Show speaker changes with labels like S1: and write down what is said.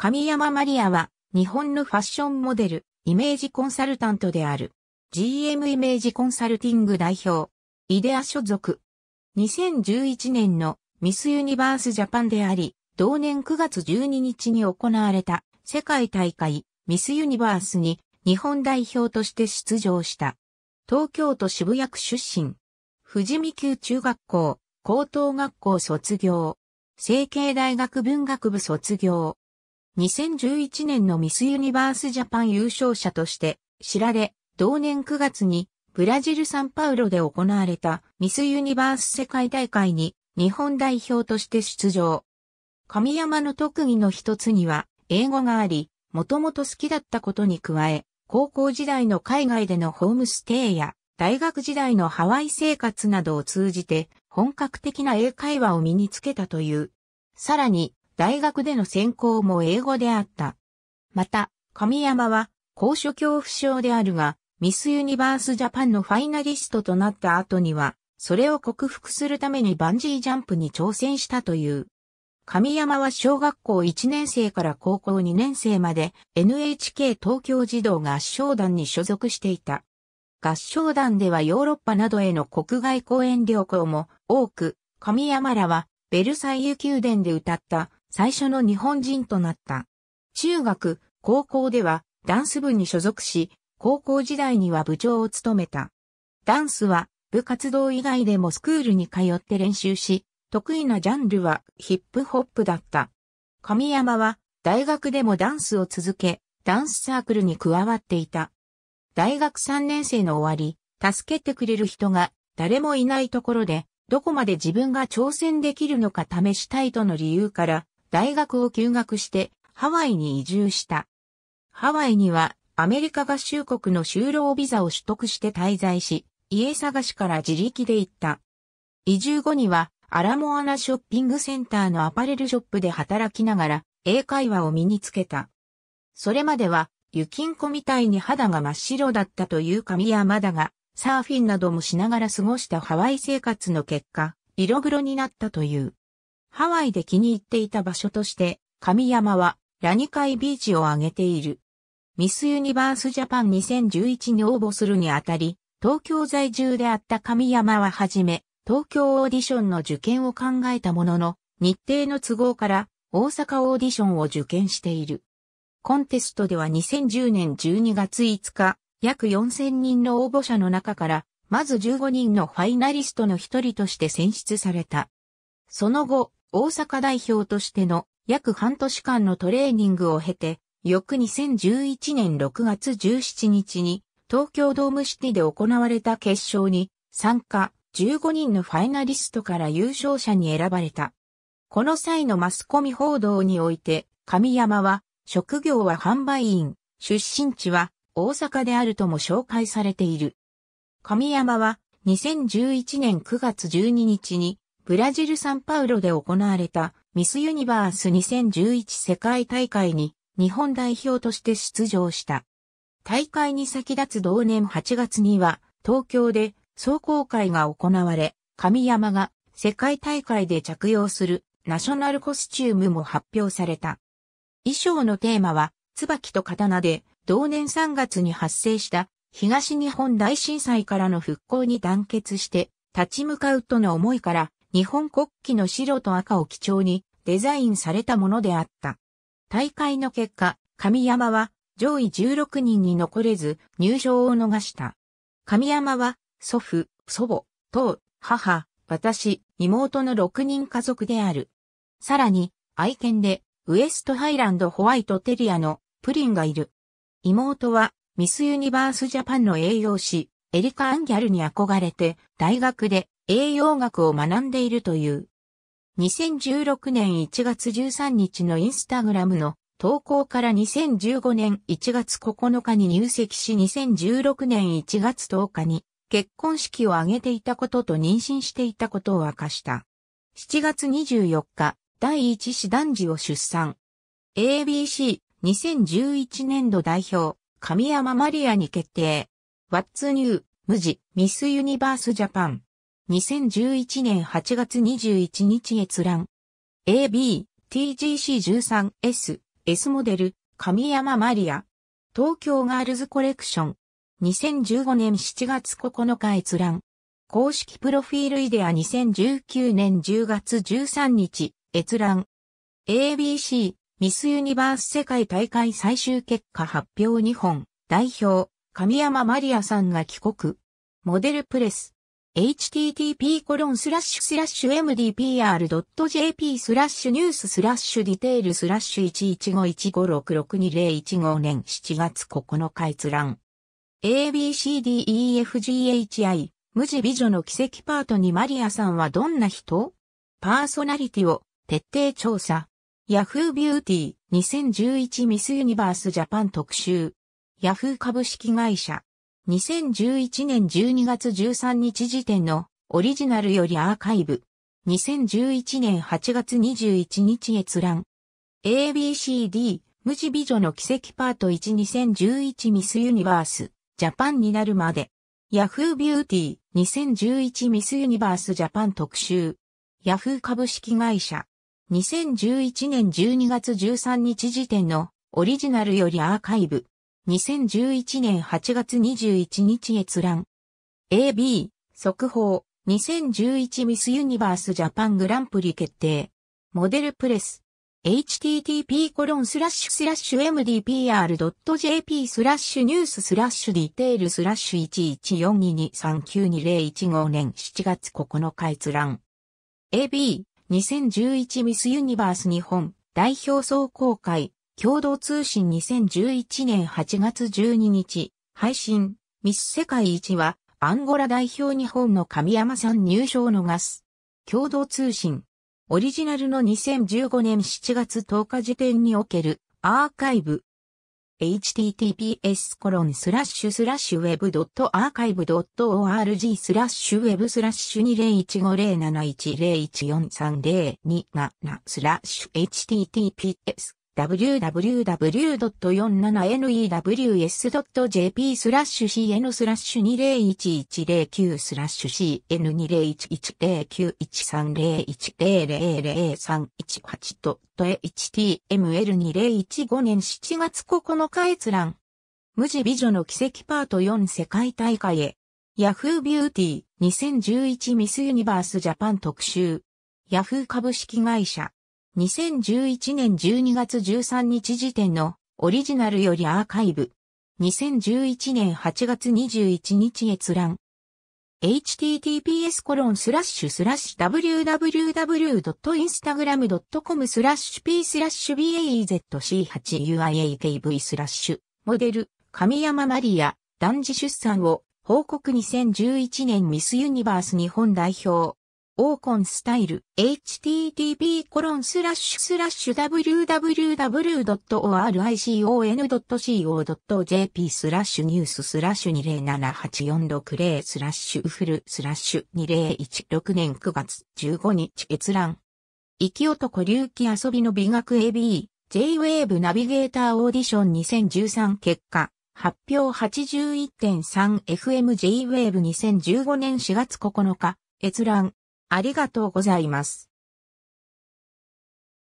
S1: 神山マリアは、日本のファッションモデル、イメージコンサルタントである。GM イメージコンサルティング代表。イデア所属。2011年のミスユニバースジャパンであり、同年9月12日に行われた世界大会ミスユニバースに日本代表として出場した。東京都渋谷区出身。富士見級中学校、高等学校卒業。成形大学文学部卒業。2011年のミスユニバースジャパン優勝者として知られ、同年9月にブラジルサンパウロで行われたミスユニバース世界大会に日本代表として出場。神山の特技の一つには英語があり、もともと好きだったことに加え、高校時代の海外でのホームステイや大学時代のハワイ生活などを通じて本格的な英会話を身につけたという。さらに、大学での専攻も英語であった。また、神山は、高所恐怖症であるが、ミスユニバースジャパンのファイナリストとなった後には、それを克服するためにバンジージャンプに挑戦したという。神山は小学校1年生から高校2年生まで NHK 東京児童合唱団に所属していた。合唱団ではヨーロッパなどへの国外公演旅行も多く、神山らはベルサイユ宮殿で歌った最初の日本人となった。中学、高校ではダンス部に所属し、高校時代には部長を務めた。ダンスは部活動以外でもスクールに通って練習し、得意なジャンルはヒップホップだった。神山は大学でもダンスを続け、ダンスサークルに加わっていた。大学3年生の終わり、助けてくれる人が誰もいないところで、どこまで自分が挑戦できるのか試したいとの理由から、大学を休学してハワイに移住した。ハワイにはアメリカ合衆国の就労ビザを取得して滞在し、家探しから自力で行った。移住後にはアラモアナショッピングセンターのアパレルショップで働きながら英会話を身につけた。それまではゆきんこみたいに肌が真っ白だったという神山だが、サーフィンなどもしながら過ごしたハワイ生活の結果、色黒になったという。ハワイで気に入っていた場所として、神山はラニカイビーチを挙げている。ミスユニバースジャパン2011に応募するにあたり、東京在住であった神山ははじめ、東京オーディションの受験を考えたものの、日程の都合から大阪オーディションを受験している。コンテストでは2010年12月5日、約4000人の応募者の中から、まず15人のファイナリストの一人として選出された。その後、大阪代表としての約半年間のトレーニングを経て、翌2011年6月17日に東京ドームシティで行われた決勝に参加15人のファイナリストから優勝者に選ばれた。この際のマスコミ報道において、神山は、職業は販売員、出身地は大阪であるとも紹介されている。神山は、2011年9月12日にブラジル・サンパウロで行われたミス・ユニバース2011世界大会に日本代表として出場した。大会に先立つ同年8月には東京で壮行会が行われ、神山が世界大会で着用するナショナルコスチュームも発表された。衣装のテーマは椿と刀で同年3月に発生した東日本大震災からの復興に団結して立ち向かうとの思いから日本国旗の白と赤を基調にデザインされたものであった。大会の結果、神山は上位16人に残れず入賞を逃した。神山は祖父、祖母、父、母、私、妹の6人家族である。さらに、愛犬でウエストハイランドホワイトテリアのプリンがいる。妹はミスユニバースジャパンの栄養士、エリカ・アンギャルに憧れて大学で栄養学を学んでいるという。2016年1月13日のインスタグラムの投稿から2015年1月9日に入籍し2016年1月10日に結婚式を挙げていたことと妊娠していたことを明かした。7月24日、第一子男児を出産。ABC2011 年度代表、神山マリアに決定。What's New 無事、ミスユニバースジャパン。2011年8月21日閲覧。AB、TGC13S、S モデル、神山マリア。東京ガールズコレクション。2015年7月9日閲覧。公式プロフィールイデア2019年10月13日、閲覧。ABC、ミスユニバース世界大会最終結果発表2本、代表、神山マリアさんが帰国。モデルプレス。http://mdpr.jp スラッシュニューススラッシュディテールスラッシュ11515662015年7月9日閲覧。ABCDEFGHI 無事美女の奇跡パートにマリアさんはどんな人パーソナリティを徹底調査。Yahoo ビューティー2011ミスユニバースジャパン特集。Yahoo 株式会社。2011年12月13日時点のオリジナルよりアーカイブ。2011年8月21日閲覧。ABCD 無地美女の奇跡パート12011ミスユニバースジャパンになるまで。Yahoo ビューティー2011ミスユニバースジャパン特集。Yahoo 株式会社。2011年12月13日時点のオリジナルよりアーカイブ。2011年8月21日閲覧。AB、速報、2011ミスユニバースジャパングランプリ決定。モデルプレス。http コロンスラッシュスラッシュ mdpr.jp スラッシュニューススラッシュディテールスラッシュ1142239201年7月9日閲覧。AB、2011ミスユニバース日本代表総公開共同通信2011年8月12日、配信、ミス世界一は、アンゴラ代表日本の神山さん入賞のガス。共同通信。オリジナルの2015年7月10日時点におけるアーカイブ。https コロンスラッシュスラッシュウェブドットアーカイ org スラッシュ web スラッシュ20150710143027スラッシュ https www.47news.jp スラッシュ cn スラッシュ201109スラッシュ cn2011091301000318.html2015 年7月9日閲覧。無事美女の奇跡パート4世界大会へ。ヤフービューティー2011ミスユニバースジャパン特集。ヤフー株式会社。2011年12月13日時点のオリジナルよりアーカイブ。2011年8月21日閲覧。https コロンスラッシュスラッシュ www.instagram.com スラッシュ p スラッシュ bazc8uiakv e スラッシュモデル神山マリア男児出産を報告2011年ミスユニバース日本代表オーコンスタイル http://www.oricon.co.jp スラッシュニューススラッシュ207846スラッシュフルスラッシュ2016年9月15日閲覧。生き男隆起遊びの美学 AB J-Wave ナビゲーターオーディション2013結果。発表 81.3FMJWAVE2015 年4月9日、閲覧。ありがとうございます。